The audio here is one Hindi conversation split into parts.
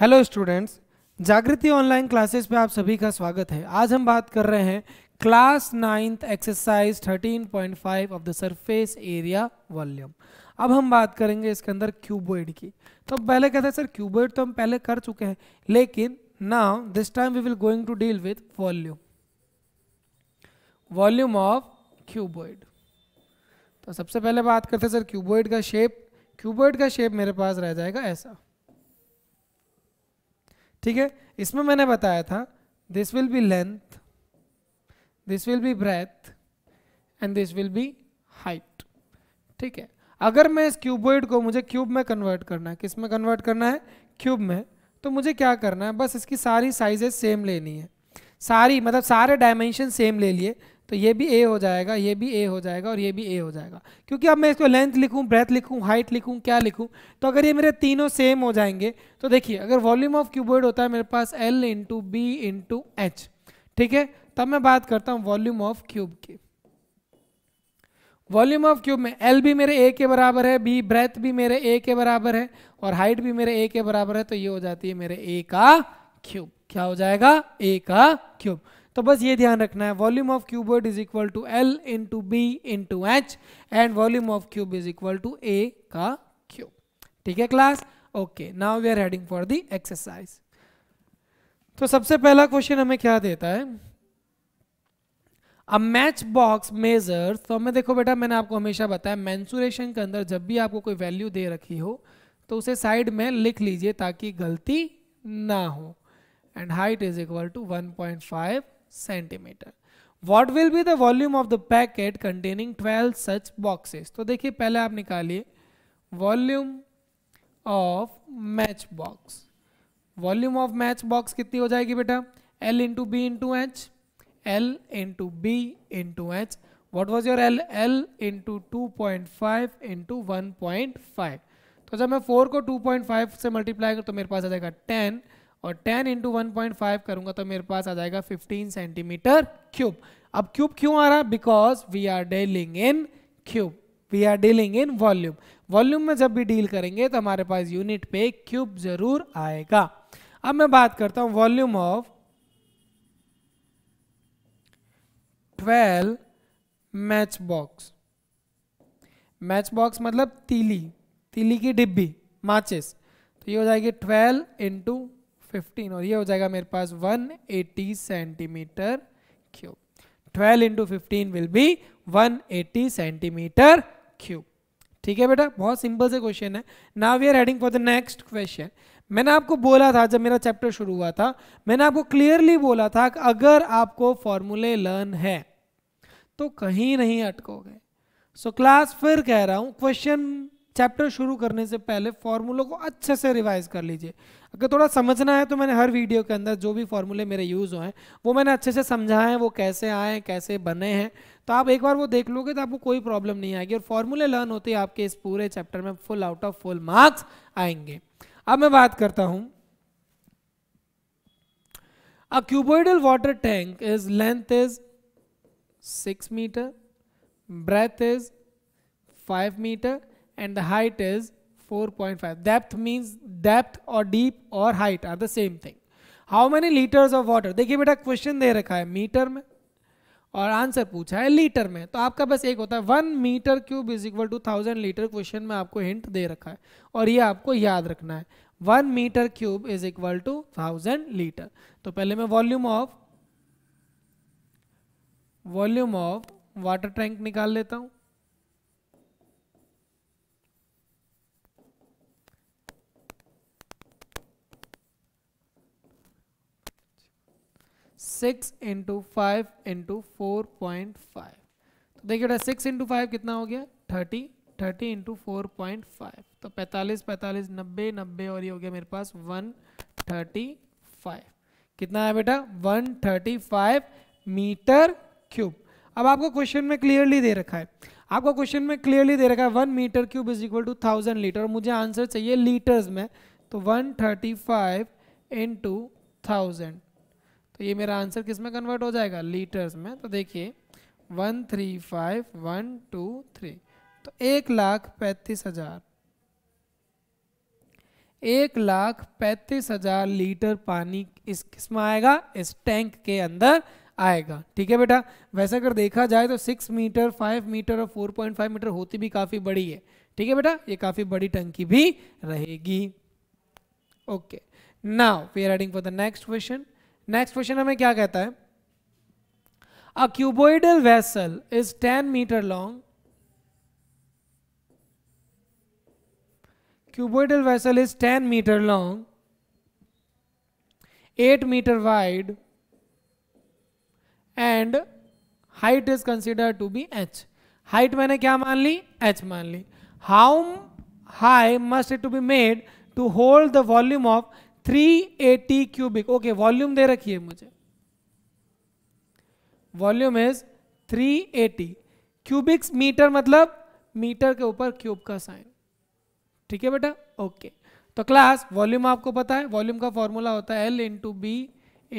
Hello students Jagriti online classes में आप सभी का स्वागत है आज हम बात कर रहे हैं class ninth exercise 13.5 of the surface area volume अब हम बात करेंगे इसके अंदर क्यूबोइड की तो पहले कहते हैं सर क्यूबोइड तो हम पहले कर चुके हैं लेकिन now this time we will going to deal with volume volume of cuboid तो सबसे पहले बात करते हैं सर क्यूबोइड का शेप क्यूबोइड का शेप मेरे पास रह जाएगा ऐसा ठीक है इसमें मैंने बताया था this will be length this will be breadth and this will be height ठीक है अगर मैं इस क्यूबोइड को मुझे क्यूब में कन्वर्ट करना है किस में कन्वर्ट करना है क्यूब में तो मुझे क्या करना है बस इसकी सारी साइजेस सेम लेनी है सारी मतलब सारे डायमेंशन सेम ले लिए तो ये भी ए हो जाएगा ये भी ए हो जाएगा और ये भी ए हो जाएगा क्योंकि अब मैं इसको लेंथ लिखूं ब्रेथ लिखूं हाइट लिखूं क्या लिखूं तो अगर ये मेरे तीनों सेम हो जाएंगे तो देखिए अगर वॉल्यूम ऑफ क्यूबॉइड होता है मेरे पास L into B into H ठीक है तब मैं बात करता हूँ वॉल्यूम ऑफ क्यूब की वॉल्यूम ऑफ क्यूब में एल भी मेरे ए के बराबर है बी ब्रेथ भी मेरे ए के बराबर है और हाइट भी मेरे ए के बराबर है तो ये हो जाती है मेरे ए का क्यूब क्या हो जाएगा ए का क्यूब तो बस ये ध्यान रखना है volume of cube is equal to L into B into H and volume of cube is equal to A का क्यूब ठीक है class okay now we are heading for the exercise तो सबसे पहला क्वेश्चन हमें क्या देता है अब मैच बॉक्स मेजर तो हमें देखो बेटा मैंने आपको हमेशा बताया मैंसुरेशन के अंदर जब भी आपको कोई वैल्यू दे रखी हो तो उसे साइड में लिख लीजिए ताकि गलती ना हो and height is equal to 1.5 centimetre what will be the volume of the packet containing twelve such boxes तो देखिए पहले आप निकालिए volume of match box volume of match box कितनी हो जाएगी बेटा L into B into H L into B into H what was your L L into two point five into one point five तो जब मैं फोर को टू पॉइंट फाइव से मल्टीप्लाई करूँ तो मेरे पास आ जाएगा टेन और ten into one point five करूंगा तो मेरे पास आ जाएगा फिफ्टीन सेंटीमीटर क्यूब अब क्यूब क्यों आ रहा because we are dealing in cube we are dealing in volume volume में जब भी डील करेंगे तो हमारे पास यूनिट पे क्यूब जरूर आएगा अब मैं बात करता हूं volume of twelve match box match box मतलब तीली तीली की डिब्बी माचिस तो ये हो जाएगी ट्वेल्व इंटू फिफ्टीन और ये हो जाएगा मेरे पास one eighty centimetre cube twelve into fifteen will be one eighty centimetre cube ठीक है बेटा बहुत सिंपल से क्वेश्चन है now we are heading for the next question मैंने आपको बोला था जब मेरा चैप्टर शुरू हुआ था मैंने आपको क्लियरली बोला था कि अगर आपको फॉर्मूले लर्न है तो कहीं नहीं अटकोगे सो so, क्लास फिर कह रहा हूं क्वेश्चन चैप्टर शुरू करने से पहले फॉर्मूलों को अच्छे से रिवाइज कर लीजिए अगर थोड़ा समझना है तो मैंने हर वीडियो के अंदर जो भी फॉर्मूले मेरे यूज़ हुए हैं वो मैंने अच्छे से समझाए हैं वो कैसे आए हैं कैसे बने हैं तो आप एक बार वो देख लोगे तो आपको कोई प्रॉब्लम नहीं आएगी और फॉर्मूले लर्न होते ही आपके इस पूरे चैप्टर में full out of full marks आएंगे अब मैं बात करता हूं a cuboidal water tank is length is six metre breadth is five metre and the height is 4.5. Depth means depth or deep or height are the same thing. How many litres of water देखिए बेटा question दे rakha hai meter mein और आंसर पूछा है लीटर में तो आपका बस एक होता है one metre cube is equal to thousand litre question में आपको हिंट दे रखा है और ये आपको याद रखना है one metre cube is equal to thousand litre तो पहले मैं volume of volume of water tank निकाल लेता हूं six into five into four point five तो देखिए बेटा सिक्स इंटू फाइव कितना हो गया thirty thirty into four point five तो पैंतालीस पैंतालीस नब्बे नब्बे और ये हो गया मेरे पास वन थर्टी फाइव कितना है बेटा one thirty five metre cube अब आपको क्वेश्चन में क्लियरली दे रखा है आपको क्वेश्चन में क्लियरली दे रखा है one metre cube is equal to thousand litre मुझे आंसर चाहिए लीटर्स में तो one thirty five into thousand तो ये मेरा आंसर किस में कन्वर्ट हो जाएगा लीटर्स में तो देखिए one three five one two three तो एक लाख पैंतीस हजार एक लाख पैंतीस हजार लीटर पानी इस किस में आएगा इस टैंक के अंदर आएगा ठीक है बेटा वैसे अगर देखा जाए तो सिक्स मीटर फाइव मीटर और फोर पॉइंट फाइव मीटर होती भी काफ़ी बड़ी है ठीक है बेटा ये काफ़ी बड़ी टंकी भी रहेगी okay now we are heading for the next question next question हमें क्या कहता है a cuboidal vessel is ten metre long cuboidal vessel is ten metre long eight metre wide and height is consider to be H height मैंने क्या मान ली एच मान ली how high must it to be made to hold the volume of 380 cubic okay volume दे रखी है मुझे वॉल्यूम इज 380 क्यूबिक्स मीटर मतलब मीटर के ऊपर क्यूब का साइन ठीक है बेटा ओके तो क्लास वॉल्यूम आपको पता है वॉल्यूम का फॉर्मूला होता है L into B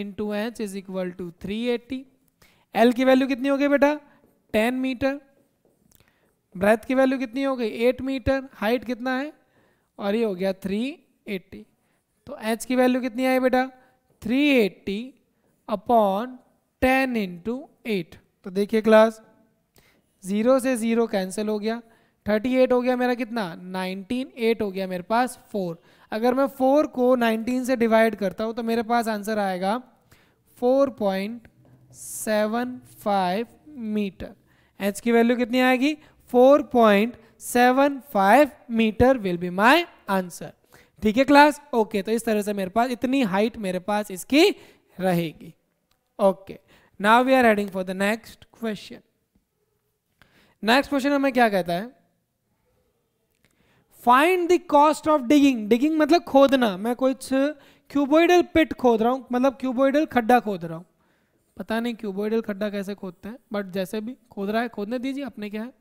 into H is equal to three eighty L की वैल्यू कितनी हो गई बेटा टेन मीटर ब्रेथ की वैल्यू कितनी हो गई एट मीटर हाइट कितना है और ये हो गया थ्री एट्टी तो एच की वैल्यू कितनी आई बेटा 380 eighty upon ten into eight तो देखिए क्लास ज़ीरो से ज़ीरो कैंसिल हो गया 38 हो गया मेरा कितना 19 8 हो गया मेरे पास 4 अगर मैं 4 को 19 से डिवाइड करता हूँ तो मेरे पास आंसर आएगा 4.75 मीटर एच की वैल्यू कितनी आएगी 4.75 metre will be my answer ठीक है क्लास ओके तो इस तरह से मेरे पास इतनी हाइट मेरे पास इसकी रहेगी okay now we are heading for the next question next question हमें क्या कहता है find the cost of digging digging मतलब खोदना मैं कुछ क्यूबोइडल पिट खोद रहा हूं मतलब क्यूबोइडल खड्डा खोद रहा हूँ पता नहीं क्यूबोइडल खड्डा कैसे खोदते हैं बट जैसे भी खोद रहा है खोदने दीजिए अपने क्या है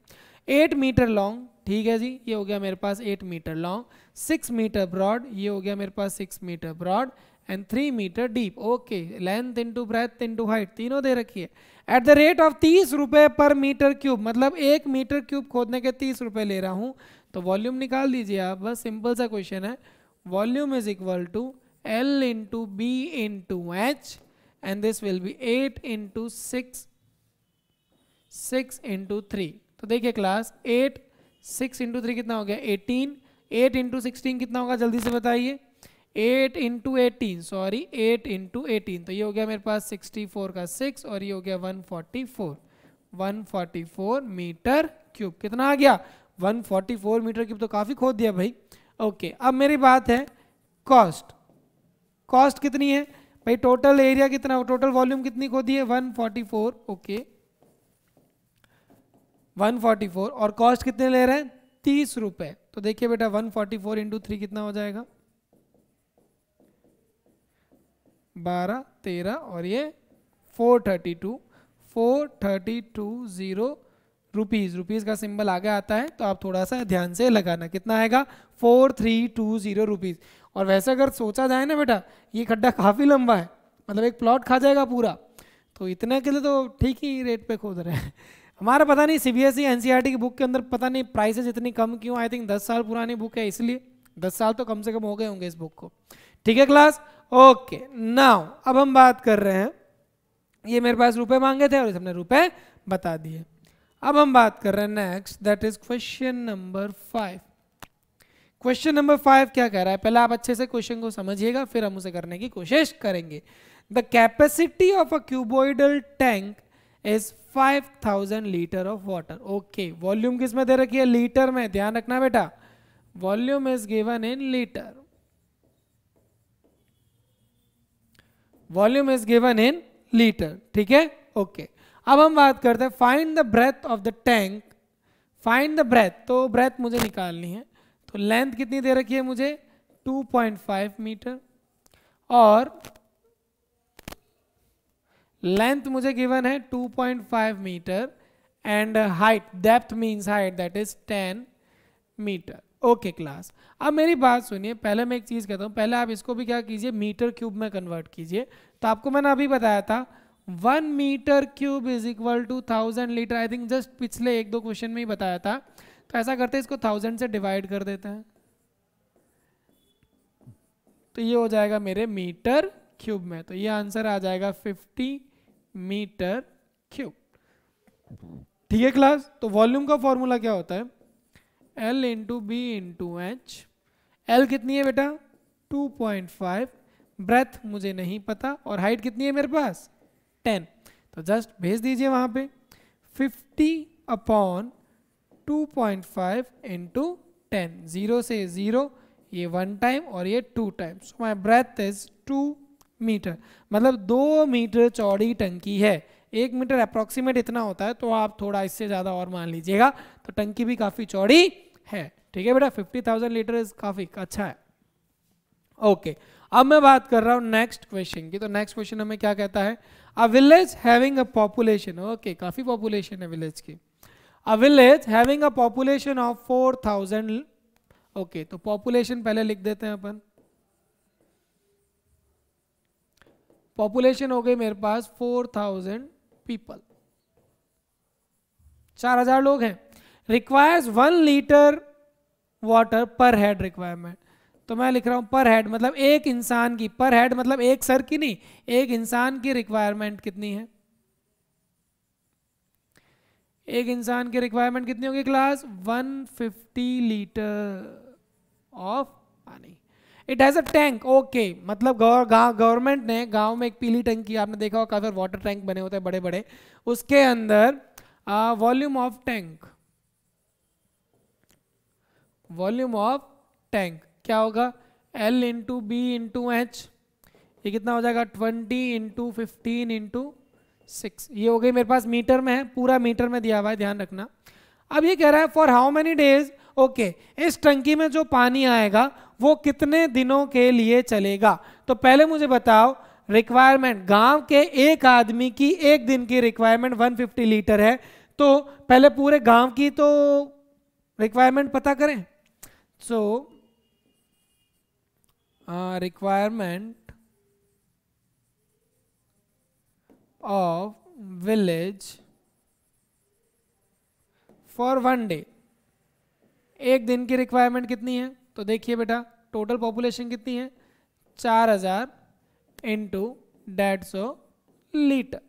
एट मीटर लॉन्ग ठीक है जी ये हो गया मेरे पास eight metre long six metre broad ये हो गया मेरे पास six metre broad and three metre deep okay length into breadth into height तीनों दे रखी है एट द रेट ऑफ तीस रुपये पर मीटर क्यूब मतलब एक मीटर क्यूब खोदने के तीस रुपये ले रहा हूँ तो वॉल्यूम निकाल दीजिए आप बस सिंपल सा क्वेश्चन है volume is equal to L into B into H and this will be eight into six six into three तो देखिए class eight six into three कितना हो गया एटीन एट इंटू सिक्सटीन कितना होगा जल्दी से बताइए eight into eighteen sorry eight into eighteen तो ये हो गया मेरे पास सिक्सटी फोर का सिक्स और ये हो गया one forty four one forty four metre cube कितना आ गया one forty four metre cube तो काफ़ी खोद दिया भाई ओके अब मेरी बात है कॉस्ट कॉस्ट कितनी है भाई टोटल एरिया कितना टोटल वॉल्यूम कितनी खोदी है वन फोर्टी फोर ओके 144 और कॉस्ट कितने ले रहे हैं तीस रुपए तो देखिए बेटा 144 फोर्टी फोर इंटू थ्री कितना हो जाएगा बारह तेरह और ये four thirty two four thirty two zero rupees rupees का सिंबल आगे आता है तो आप थोड़ा सा ध्यान से लगाना कितना आएगा four three two zero rupees और वैसे अगर सोचा जाए ना बेटा ये खड्डा काफ़ी लंबा है मतलब एक प्लॉट खा जाएगा पूरा तो इतने के लिए तो ठीक ही रेट पे खोद रहे हैं हमारा पता नहीं सीबीएसई एनसीईआरटी e, e की बुक के अंदर पता नहीं प्राइसेस इतनी कम क्यों आई थिंक दस साल पुरानी बुक है इसलिए दस साल तो कम से कम हो गए होंगे इस बुक को ठीक है क्लास ओके नाउ अब हम बात कर रहे हैं ये मेरे पास रुपए मांगे थे और इसमें रुपए बता दिए अब हम बात कर रहे हैं next that is question number five question number five क्या कह रहा है पहले आप अच्छे से क्वेश्चन को समझिएगा फिर हम उसे करने की कोशिश करेंगे the capacity of a cuboidal tank is 5000 litre of water okay volume किस में दे रखी है लीटर में ध्यान रखना बेटा volume is given in litre volume is given in litre ठीक है ओके अब हम बात करते हैं find the breadth of the tank find the breadth तो ब्रेथ मुझे निकालनी है तो लेंथ कितनी दे रखी है मुझे 2.5 मीटर और लेंथ मुझे गिवन है 2.5 metre and height depth means height that is 10 metre okay class अब मेरी बात सुनिए पहले मैं एक चीज़ कहता हूँ पहले आप इसको भी क्या कीजिए मीटर क्यूब में कन्वर्ट कीजिए तो आपको मैंने अभी बताया था one metre cube is equal to thousand litre I think just पिछले एक दो क्वेश्चन में ही बताया था तो ऐसा करते हैं इसको थाउजेंड से डिवाइड कर देते हैं तो ये हो जाएगा मेरे मीटर क्यूब में तो ये आंसर आ जाएगा फिफ्टी मीटर क्यूब ठीक है क्लास तो वॉल्यूम का फॉर्मूला क्या होता है L into B into H L कितनी है बेटा 2.5 ब्रेथ मुझे नहीं पता और हाइट कितनी है मेरे पास 10 तो जस्ट भेज दीजिए वहाँ पे 50 upon 2.5 point five into ten zero से ज़ीरो ये वन टाइम और ये two time so my breadth is two metre मतलब दो मीटर चौड़ी टंकी है एक मीटर अप्रोक्सीमेट इतना होता है तो आप थोड़ा इससे ज़्यादा और मान लीजिएगा तो टंकी भी काफ़ी चौड़ी है ठीक है बेटा फिफ्टी थाउजेंड लीटर इज काफ़ी अच्छा है ओके अब मैं बात कर रहा हूँ नेक्स्ट क्वेश्चन की तो नेक्स्ट क्वेश्चन हमें क्या कहता है a village having a population okay काफ़ी पॉपुलेशन है विलेज की a village having a population of four okay तो पॉपुलेशन पहले लिख देते हैं अपन पॉपुलेशन हो गई मेरे पास फोर थाउजेंड पीपल चार हजार लोग हैं requires one litre water per head requirement तो मैं लिख रहा हूं पर हेड मतलब एक इंसान की पर हेड मतलब एक सर की नहीं एक इंसान की रिक्वायरमेंट कितनी है एक इंसान की रिक्वायरमेंट कितनी होगी class 150 litre of it has a tank okay मतलब गवर्नमेंट ने गांव में एक पीली टंकी आपने देखा होगा काफ़ी वाटर टैंक बने होते हैं बड़े बड़े उसके अंदर volume of tank volume of tank क्या होगा L into B into H ये कितना हो जाएगा twenty into fifteen into six ये हो गई मेरे पास मीटर में है पूरा मीटर में दिया हुआ है ध्यान रखना अब ये कह रहा है for how many days okay इस टंकी में जो पानी आएगा वो कितने दिनों के लिए चलेगा तो पहले मुझे बताओ रिक्वायरमेंट गांव के एक आदमी की एक दिन की रिक्वायरमेंट 150 लीटर है तो पहले पूरे गांव की तो रिक्वायरमेंट पता करें so requirement of village for one day एक दिन की रिक्वायरमेंट कितनी है तो देखिए बेटा टोटल पॉपुलेशन कितनी है चार हजार इंटू डेढ़ सौ लीटर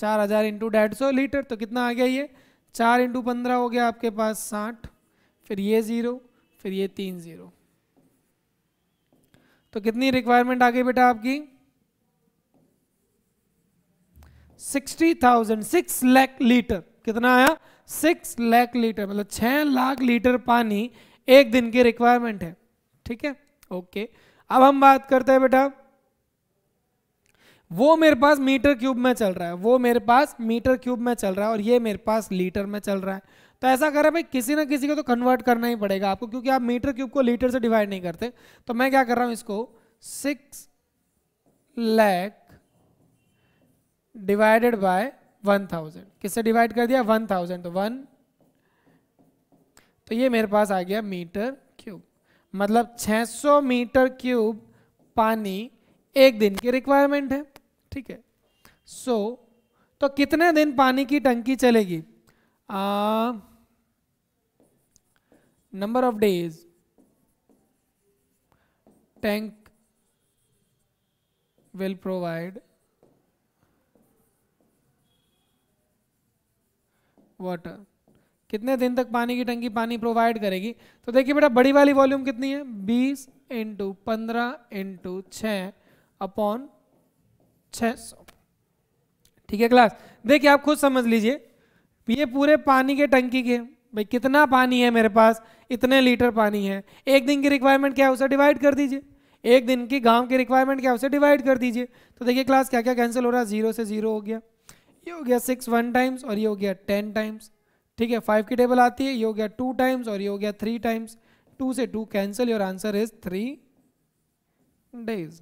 चार हजार इंटू डेढ़ सौ लीटर तो कितना आ गया ये चार इंटू पंद्रह हो गया आपके पास साठ फिर ये ज़ीरो फिर ये तीन ज़ीरो तो कितनी रिक्वायरमेंट आ गई बेटा आपकी sixty thousand six lakh litre कितना आया सिक्स लैख लीटर मतलब छह लाख लीटर पानी एक दिन की रिक्वायरमेंट है ठीक है ओके अब हम बात करते हैं बेटा वो मेरे पास मीटर क्यूब में चल रहा है वो मेरे पास मीटर क्यूब में चल रहा है और ये मेरे पास लीटर में चल रहा है तो ऐसा करें भाई किसी ना किसी को तो कन्वर्ट करना ही पड़ेगा आपको क्योंकि आप मीटर क्यूब को लीटर से डिवाइड नहीं करते तो मैं क्या कर रहा हूं इसको six lakh divided by one thousand किससे डिवाइड कर दिया वन थाउजेंड तो वन तो ये मेरे पास आ गया मीटर क्यूब मतलब 600 मीटर क्यूब पानी एक दिन की रिक्वायरमेंट है ठीक है सो so, तो कितने दिन पानी की टंकी चलेगी number of days tank will provide water कितने दिन तक पानी की टंकी पानी प्रोवाइड करेगी तो देखिए बेटा बड़ी वाली वॉल्यूम कितनी है बीस इंटू पंद्रह इंटू छ अपॉन छः सौ ठीक है क्लास देखिए आप खुद समझ लीजिए ये पूरे पानी के टंकी के भाई कितना पानी है मेरे पास इतने लीटर पानी है एक दिन की रिक्वायरमेंट क्या है उसे डिवाइड कर दीजिए एक दिन की गांव की रिक्वायरमेंट क्या है उसे डिवाइड कर दीजिए तो देखिए क्लास क्या क्या कैंसिल हो रहा है जीरो से जीरो हो गया ये हो गया सिक्स वन टाइम्स और ये हो गया टेन टाइम्स ठीक है फाइव की टेबल आती है ये हो गया टू टाइम्स और ये हो गया थ्री टाइम्स टू से two cancel your answer is three days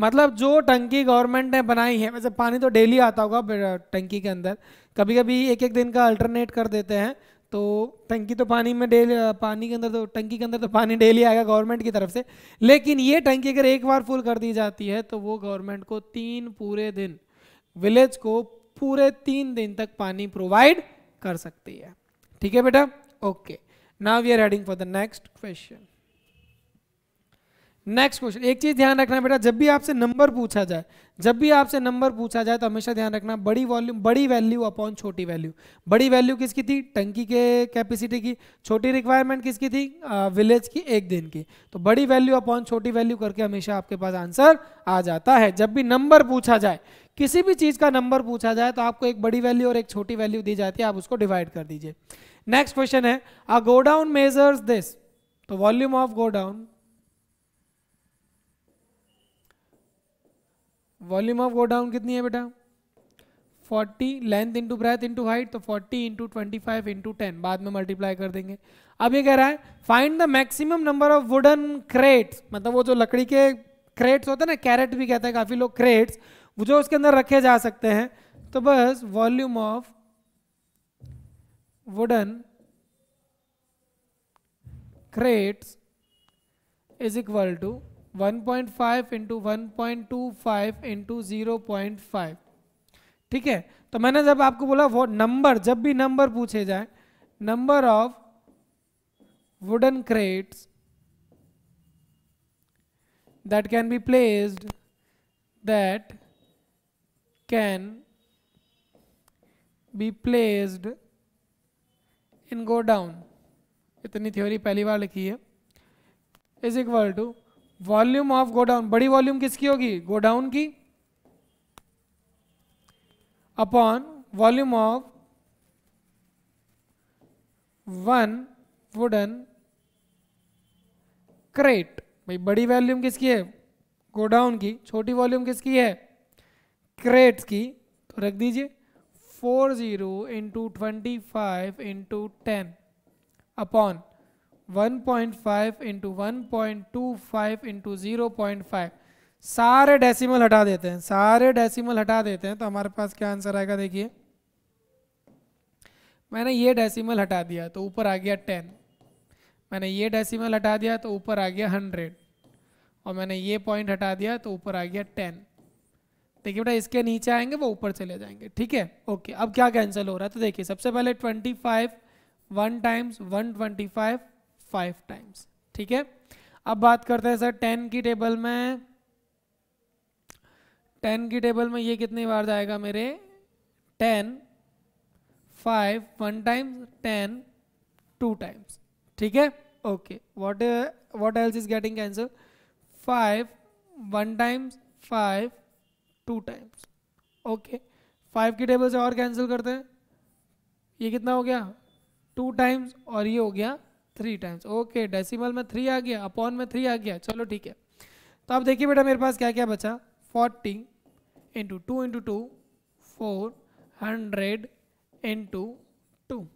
मतलब जो टंकी गवर्नमेंट ने बनाई है वैसे पानी तो डेली आता होगा uh, टंकी के अंदर कभी कभी एक एक दिन का अल्टरनेट कर देते हैं तो टंकी तो पानी में डेली uh, पानी के अंदर तो टंकी के अंदर तो पानी डेली आएगा गवर्नमेंट की तरफ से लेकिन ये टंकी अगर एक बार फुल कर दी जाती है तो वो गवर्नमेंट को तीन पूरे दिन विलेज को पूरे तीन दिन तक पानी प्रोवाइड कर सकती है ठीक है बेटा okay now we are heading for the next question next question एक चीज ध्यान रखना बेटा जब भी आपसे नंबर पूछा जाए जब भी आपसे नंबर पूछा जाए तो हमेशा ध्यान रखना बड़ी वॉल्यूम बड़ी वैल्यू अपॉन छोटी वैल्यू बड़ी वैल्यू किसकी थी टंकी के कैपेसिटी की छोटी रिक्वायरमेंट किसकी थी विलेज की एक दिन की तो बड़ी वैल्यू अपॉन छोटी वैल्यू करके हमेशा आपके पास आंसर आ जाता है जब भी नंबर पूछा जाए किसी भी चीज का नंबर पूछा जाए तो आपको एक बड़ी वैल्यू और एक छोटी वैल्यू दी जाती है आप उसको डिवाइड कर दीजिए नेक्स्ट क्वेश्चन है अ गोडाउन मेजर्स दिस तो volume of godown volume of godown कितनी है बेटा 40 length into breadth into height तो 40 into twenty five into ten बाद में मल्टीप्लाई कर देंगे अब ये कह रहा है find the maximum number of wooden crates मतलब वो जो लकड़ी के क्रेट्स होते हैं ना कैरेट भी कहते हैं काफ़ी लोग क्रेट्स वो जो उसके अंदर रखे जा सकते हैं तो बस volume of wooden crates is equal to 1.5 point five into one point two five into zero point five ठीक है तो मैंने जब आपको बोला वो नंबर जब भी नंबर पूछे जाए number of wooden crates that can be placed that can be placed in godown इतनी थ्योरी पहली बार लिखी है is equal to volume of godown बड़ी वॉल्यूम किसकी होगी गोडाउन की upon volume of one wooden crate भाई बड़ी वॉल्यूम किसकी है गोडाउन की छोटी वॉल्यूम किसकी है क्रेट की तो रख दीजिए four zero into twenty five into ten upon 1.5 point five into one point two five into zero point five सारे डेसिमल हटा देते हैं सारे डेसिमल हटा देते हैं तो हमारे पास क्या आंसर आएगा देखिए मैंने ये डेसिमल हटा दिया तो ऊपर आ गया टेन मैंने ये डेसिमल हटा दिया तो ऊपर आ गया हंड्रेड और मैंने ये पॉइंट हटा दिया तो ऊपर आ गया टेन देखिए बेटा इसके नीचे आएंगे वो ऊपर चले जाएंगे ठीक है ओके अब क्या कैंसिल हो रहा है तो देखिए सबसे पहले twenty five one times one twenty five five times ठीक है अब बात करते हैं सर टेन की टेबल में टेन की टेबल में ये कितनी बार जाएगा मेरे ten five one times ten two times ठीक है okay what what else is getting cancel five one times five two times okay five की टेबल से और कैंसिल करते हैं ये कितना हो गया टू टाइम्स और ये हो गया थ्री टाइम्स ओके डेसिमल में थ्री आ गया अपॉन में थ्री आ गया चलो ठीक है तो आप देखिए बेटा मेरे पास क्या क्या बचा forty into two into two four hundred into two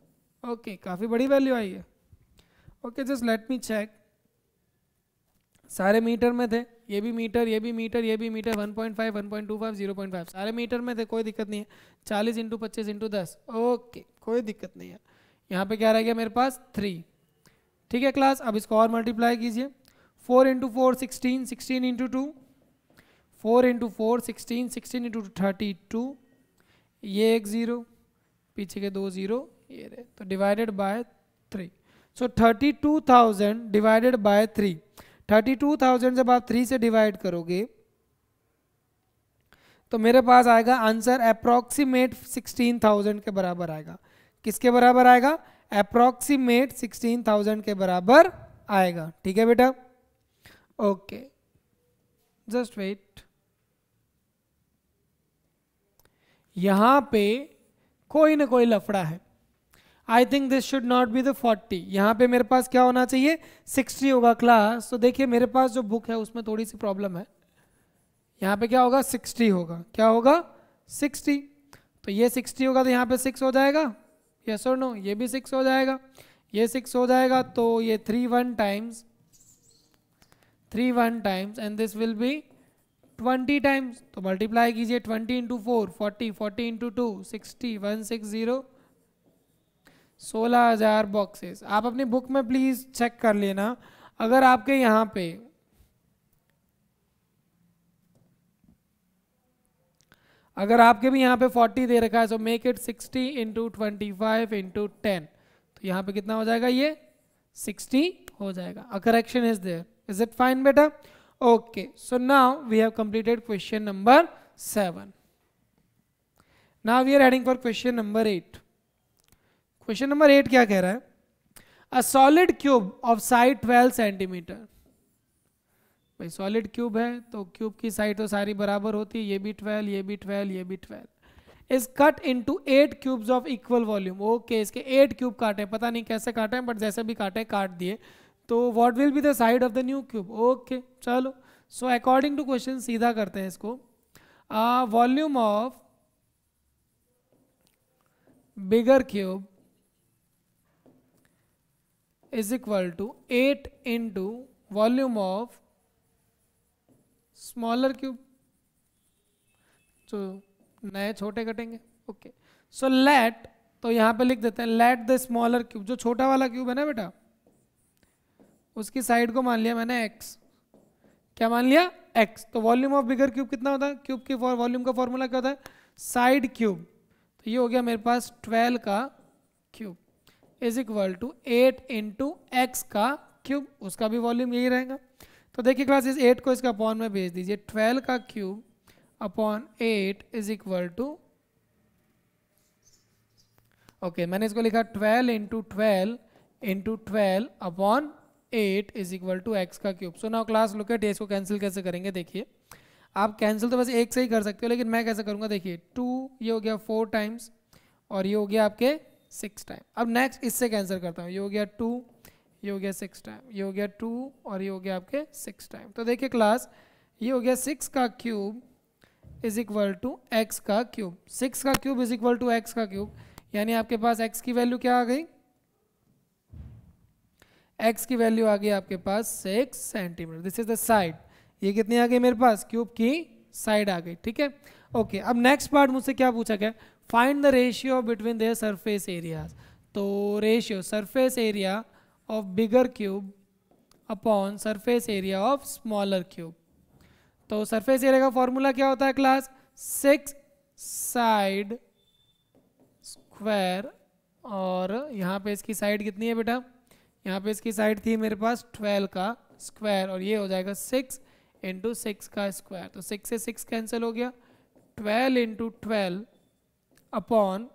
okay काफ़ी बड़ी वैल्यू आई है okay just let me check सारे मीटर में थे ये भी मीटर ये भी मीटर ये भी मीटर 1.5 1.25 0.5 सारे मीटर में थे कोई दिक्कत नहीं है 40 इंटू पच्चीस इंटू दस ओके कोई दिक्कत नहीं है यहाँ पे क्या रह गया मेरे पास थ्री ठीक है क्लास अब इसको और मल्टीप्लाई कीजिए four into four sixteen sixteen into two four into four sixteen sixteen into thirty two ये एक ज़ीरो पीछे के दो ज़ीरो ये रहे तो divided by three so thirty two thousand divided by three thirty two thousand जब आप थ्री से डिवाइड करोगे तो मेरे पास आएगा आंसर अप्रॉक्सीमेट सिक्सटीन थाउजेंड के बराबर आएगा किसके बराबर आएगा अप्रॉक्सीमेट सिक्सटीन थाउजेंड के बराबर आएगा ठीक है बेटा ओके जस्ट वेट यहाँ पे कोई ना कोई लफड़ा है I think this should not be the forty यहाँ पे मेरे पास क्या होना चाहिए सिक्सटी होगा क्लास तो देखिए मेरे पास जो बुक है उसमें थोड़ी सी प्रॉब्लम है यहाँ पे क्या होगा सिक्सटी होगा क्या होगा सिक्सटी तो ये सिक्सटी होगा तो यहाँ पे सिक्स हो जाएगा यस और नो ये भी सिक्स हो जाएगा ये सिक्स हो जाएगा तो ये three one times three one times and this will be twenty times तो मल्टीप्लाई कीजिए twenty into four forty forty into two sixty one six zero सोलह हज़ार बॉक्सेस आप अपनी बुक में प्लीज़ चेक कर लेना अगर आपके यहाँ पे अगर आपके भी यहाँ पे 40 दे रखा है so make it 60 into twenty five into ten तो यहाँ पे कितना हो जाएगा ये 60 हो जाएगा a correction is there is it fine बेटा okay so now we have completed question number seven now we are heading for question number eight question number eight क्या कह रहा है a solid cube of side twelve centimetre भाई सॉलिड क्यूब है तो क्यूब की साइड तो सारी बराबर होती है ये भी ट्वेल्व ये भी ट्वेल्व ये भी twelve is cut to eight cubes of equal volume okay इसके एट क्यूब काटे पता नहीं कैसे काटे हैं बट जैसे भी काटे काट दिए तो what will be the side of the new cube okay चलो सो अकॉर्डिंग टू क्वेश्चन सीधा करते हैं इसको volume of bigger cube is equal to eight into volume of smaller cube जो नए छोटे कटेंगे ओके सो लेट तो यहां पे लिख देते हैं लेट द स्मॉलर क्यूब जो छोटा वाला क्यूब है ना बेटा उसकी साइड को मान लिया मैंने एक्स क्या मान लिया एक्स तो वॉल्यूम ऑफ बिगर क्यूब कितना होता है क्यूब की वॉल्यूम का फॉर्मूला क्या होता है साइड क्यूब तो ये हो गया मेरे पास ट्वेल्व का cube is equal to eight into X का क्यूब उसका भी वॉल्यूम यही रहेगा तो देखिए क्लासेस एट को इसका अपॉन में भेज दीजिए ट्वेल्व का cube upon eight is equal to okay मैंने इसको लिखा twelve into twelve into twelve upon eight is equal to X का cube so now class look at इसको कैंसिल कैसे करेंगे देखिए आप कैंसिल तो बस एक से ही कर सकते हो लेकिन मैं कैसे करूँगा देखिए टू ये हो गया फोर टाइम्स और ये हो गया आपके सिक्स टाइम अब नेक्स्ट इससे कैंसिल करता हूँ ये हो गया टू ये हो गया सिक्स टाइम ये हो गया टू और ये हो गया आपके सिक्स टाइम तो देखिए क्लास ये हो गया सिक्स का cube is equal to X का क्यूब सिक्स का cube is equal to X का क्यूब यानी आपके पास एक्स की वैल्यू क्या आ गई एक्स की वैल्यू आ गई आपके पास six centimetre this is the side ये कितनी आ गई मेरे पास क्यूब की साइड आ गई ठीक है ओके अब नेक्स्ट पार्ट मुझसे क्या पूछा गया find the ratio between their surface areas तो ratio surface area of bigger cube upon surface area of smaller cube तो सरफेस एरिया का फॉर्मूला क्या होता है क्लास सिक्स साइड स्क्वायर और यहाँ पे इसकी साइड कितनी है बेटा यहाँ पे इसकी साइड थी मेरे पास ट्वेल्व का स्क्वायर और ये हो जाएगा सिक्स इंटू सिक्स का स्क्वायर तो सिक्स से सिक्स कैंसिल हो गया twelve into twelve upon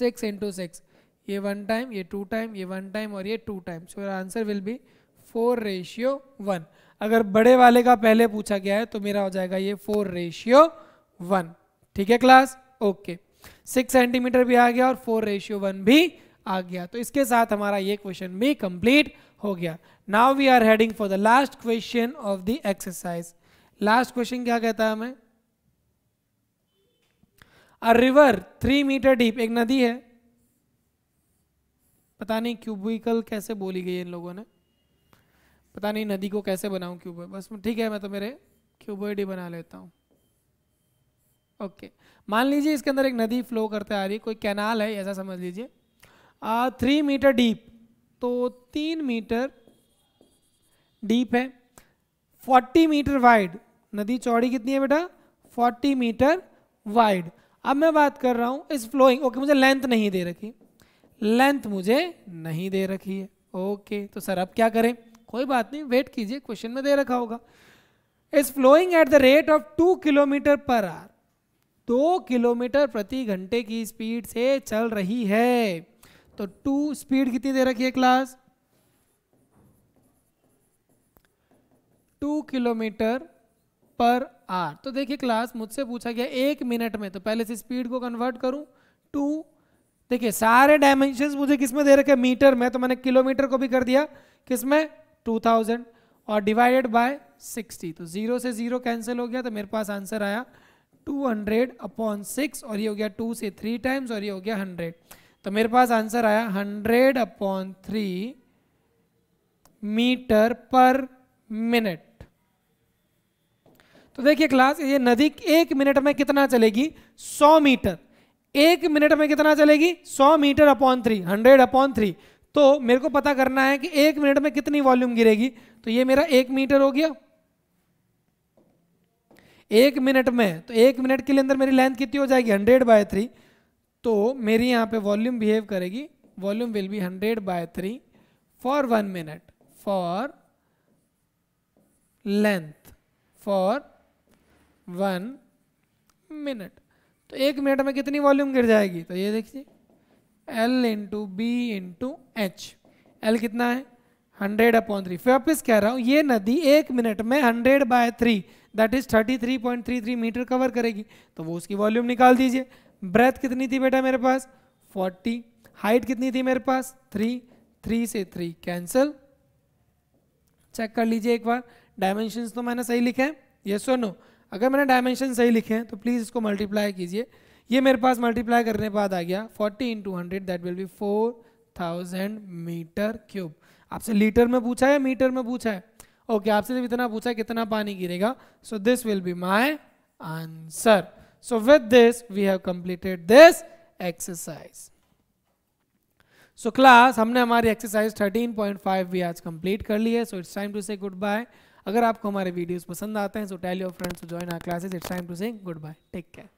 six into six ये वन टाइम ये टू टाइम ये वन टाइम और ये two time so answer will be four ratio one अगर बड़े वाले का पहले पूछा गया है तो मेरा हो जाएगा ये फोर रेशियो वन ठीक है क्लास ओके सिक्स सेंटीमीटर भी आ गया और फोर रेशियो वन भी आ गया तो इसके साथ हमारा ये क्वेश्चन भी कंप्लीट हो गया now we are heading for the last question of the exercise last question क्या कहता है हमें a river three metre deep एक नदी है पता नहीं क्यूबिकल कैसे बोली गई इन लोगों ने पता नहीं नदी को कैसे बनाऊं क्यूब बस ठीक है मैं तो मेरे क्यूबॉइड ही बना लेता हूँ ओके मान लीजिए इसके अंदर एक नदी फ्लो करते आ रही है कोई कैनाल है ऐसा समझ लीजिए थ्री मीटर डीप तो तीन मीटर डीप है फोर्टी मीटर वाइड नदी चौड़ी कितनी है बेटा फोर्टी मीटर वाइड अब मैं बात कर रहा हूँ इस फ्लोइंग ओके मुझे लेंथ नहीं दे रखी लेंथ मुझे नहीं दे रखी है ओके तो सर अब क्या करें कोई बात नहीं वेट कीजिए क्वेश्चन में दे रखा होगा is flowing at the rate of two kilometre per hour दो किलोमीटर प्रति घंटे की स्पीड से चल रही है तो टू स्पीड कितनी दे रखी है class two kilometre per hour तो देखिए क्लास मुझसे पूछा गया एक मिनट में तो पहले से स्पीड को कन्वर्ट करूं टू देखिए सारे डायमेंशन मुझे किसमें दे रखे मीटर में तो मैंने किलोमीटर को भी कर दिया किस में टू थाउजेंड और डिवाइडेड बाय सिक्सटी तो जीरो से जीरो कैंसिल हो गया तो मेरे पास आंसर आया टू हंड्रेड अपॉन सिक्स और ये हो गया टू से थ्री टाइम्स और ये हो गया हंड्रेड तो मेरे पास आंसर आया hundred upon three metre per minute तो देखिए क्लास ये नदी एक मिनट में कितना चलेगी 100 मीटर एक मिनट में कितना चलेगी सौ metre upon three hundred upon three तो मेरे को पता करना है कि एक मिनट में कितनी वॉल्यूम गिरेगी तो ये मेरा एक मीटर हो गया एक मिनट में तो एक मिनट के लिए अंदर मेरी लेंथ कितनी हो जाएगी हंड्रेड बाय थ्री तो मेरी यहां पे वॉल्यूम बिहेव करेगी volume will be hundred by three for one minute for length for one minute तो एक मिनट में कितनी वॉल्यूम गिर जाएगी तो ये देखिए L into B into H L कितना है हंड्रेड अपॉन थ्री फिर वापिस कह रहा हूँ ये नदी एक मिनट में hundred by three that is thirty three point three three metre cover करेगी तो वो उसकी वॉल्यूम निकाल दीजिए ब्रेथ कितनी थी बेटा मेरे पास फोर्टी हाइट कितनी थी मेरे पास थ्री थ्री से थ्री कैंसिल चेक कर लीजिए एक बार डायमेंशंस तो मैंने सही लिखे हैं यस और नो अगर मैंने डायमेंशन सही लिखे हैं तो प्लीज़ इसको मल्टीप्लाई कीजिए ये मेरे पास मल्टीप्लाई करने के बाद आ गया forty into hundred that will be four thousand metre cube आपसे लीटर में पूछा है मीटर में पूछा है ओके okay, आपसे जब इतना पूछा है कितना पानी गिरेगा so this will be my answer so with this we have completed this exercise so class हमने हमारी एक्सरसाइज 13.5 भी आज कंप्लीट कर ली है so it's time to say good bye अगर आपको हमारे वीडियोस पसंद आते हैं so tell your friends to join our classes it's time to say good bye take care